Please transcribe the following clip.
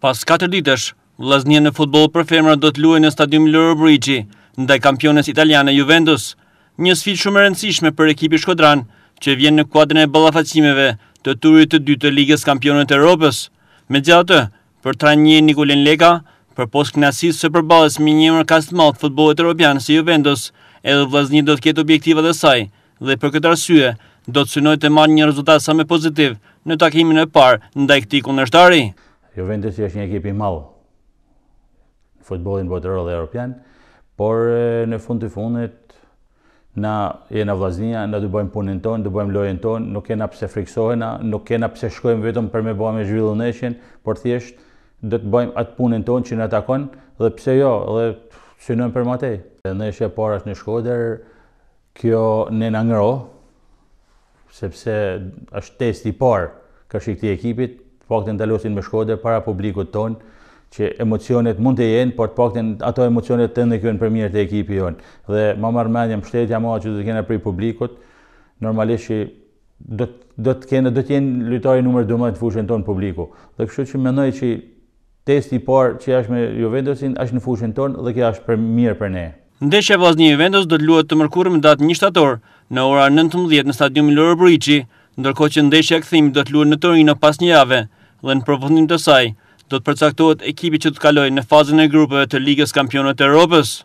Pas 4 ditësh, vlaznia në futbol për femra do të luaj në stadium Loro Brigi, ndaj kampiones italiane Juventus, një sfit shumë rëndësishme për ekipi Shkodran, që vjen në kuadrën e balafacimeve të turit të dytë të ligës kampionet e Europës. Me gjatë, për tra një Nikolin Leka, për posë knasisë së përbales me një mërë kastë malë futbolet Europian si Juventus, edhe vlaznia do të kjetë objektivat e saj, dhe për këtë arsye, do të synoj të marrë një rezultat sa me pozitiv në takimin e parë ndaj këti kundërshtari. Juventus është një ekip i madh. Futbollin botëror dhe europian, por në fund të fundit na jena vllaznia, na do bëjmë punën tonë, do bëjmë lojën tonë, nuk kena pse friksohena, nuk kena pse shkojmë vetëm për me bëu me zhvillimin, por thjesht do të bëjmë atë punën tonë që na takon dhe pse jo, dhe synojmë për matë. Dhe ndeshja parë është në Shkodër, kjo ne na ngro sepse është testi i parë ka shikti ekipit të pak të ndalosin me shkode para publikut ton, që emocionet mund të jenë, por të pak të ato emocionet të në kjojnë për mirë të ekipi jonë. Dhe ma marrë mendjem, shtetja ma që të kena pri publikut, normalisht që do të do të kenë do të jenë lojtari numër 12 në fushën tonë publiku. Dhe kështu që mendoj që testi i parë që është me Juventusin është në fushën tonë dhe kjo është për mirë për ne. Ndeshja vazhdon një Juventus do të luhet të mërkurë me datë 1 shtator në orën 19 në stadiumin Loro Bricci, ndërkohë që ndeshja e kthimit do të luhet në Torino pas një jave, dhe në përpëndim të saj, do të përcaktuat ekipi që të kaloj në fazën e grupeve të Ligës Kampionët e Europës.